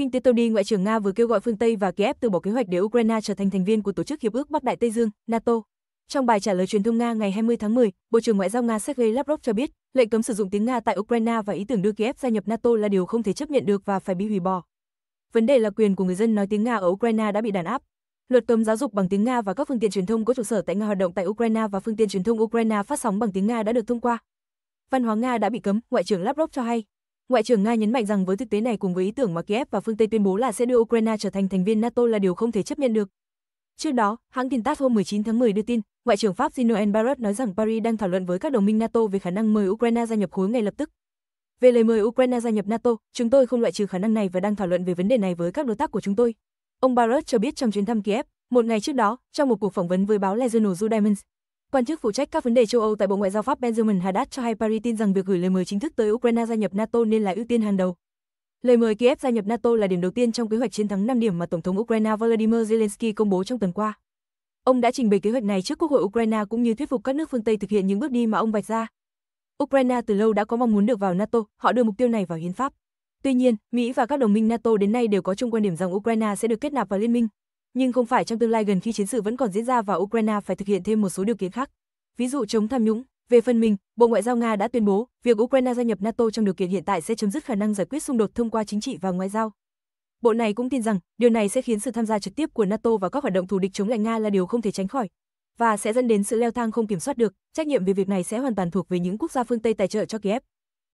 Kinh tế Tony Ngoại trưởng Nga vừa kêu gọi phương Tây và Kiev từ bỏ kế hoạch để Ukraine trở thành thành viên của Tổ chức Hiệp ước Bắc Đại Tây Dương, NATO. Trong bài trả lời truyền thông Nga ngày 20 tháng 10, Bộ trưởng Ngoại giao Nga Sergei Lavrov cho biết, lệnh cấm sử dụng tiếng Nga tại Ukraine và ý tưởng đưa Kiev gia nhập NATO là điều không thể chấp nhận được và phải bị hủy bỏ. Vấn đề là quyền của người dân nói tiếng Nga ở Ukraine đã bị đàn áp. Luật cấm giáo dục bằng tiếng Nga và các phương tiện truyền thông có trụ sở tại Nga hoạt động tại Ukraine và phương tiện truyền thông Ukraine phát sóng bằng tiếng Nga đã được thông qua. Văn hóa Nga đã bị cấm, Ngoại trưởng Lavrov cho hay. Ngoại trưởng Nga nhấn mạnh rằng với thực tế này cùng với ý tưởng mà Kiev và phương Tây tuyên bố là sẽ đưa Ukraine trở thành thành viên NATO là điều không thể chấp nhận được. Trước đó, hãng tin TASS hôm 19 tháng 10 đưa tin, Ngoại trưởng Pháp Jean-Noël Barrot nói rằng Paris đang thảo luận với các đồng minh NATO về khả năng mời Ukraine gia nhập khối ngay lập tức. Về lời mời Ukraine gia nhập NATO, chúng tôi không loại trừ khả năng này và đang thảo luận về vấn đề này với các đối tác của chúng tôi. Ông Barrot cho biết trong chuyến thăm Kiev, một ngày trước đó, trong một cuộc phỏng vấn với báo Le Journal du Diamonds, Quan chức phụ trách các vấn đề châu Âu tại Bộ Ngoại giao Pháp Benjamin Haddad cho hay Paris tin rằng việc gửi lời mời chính thức tới Ukraine gia nhập NATO nên là ưu tiên hàng đầu. Lời mời Kiev gia nhập NATO là điểm đầu tiên trong kế hoạch chiến thắng 5 điểm mà Tổng thống Ukraine Volodymyr Zelensky công bố trong tuần qua. Ông đã trình bày kế hoạch này trước Quốc hội Ukraine cũng như thuyết phục các nước phương Tây thực hiện những bước đi mà ông vạch ra. Ukraine từ lâu đã có mong muốn được vào NATO, họ đưa mục tiêu này vào hiến pháp. Tuy nhiên, Mỹ và các đồng minh NATO đến nay đều có chung quan điểm rằng Ukraine sẽ được kết nạp vào liên minh nhưng không phải trong tương lai gần khi chiến sự vẫn còn diễn ra và Ukraine phải thực hiện thêm một số điều kiện khác. Ví dụ chống tham nhũng, về phần mình, Bộ Ngoại giao Nga đã tuyên bố việc Ukraine gia nhập NATO trong điều kiện hiện tại sẽ chấm dứt khả năng giải quyết xung đột thông qua chính trị và ngoại giao. Bộ này cũng tin rằng điều này sẽ khiến sự tham gia trực tiếp của NATO vào các hoạt động thù địch chống lại Nga là điều không thể tránh khỏi và sẽ dẫn đến sự leo thang không kiểm soát được. Trách nhiệm về việc này sẽ hoàn toàn thuộc về những quốc gia phương Tây tài trợ cho Kiev.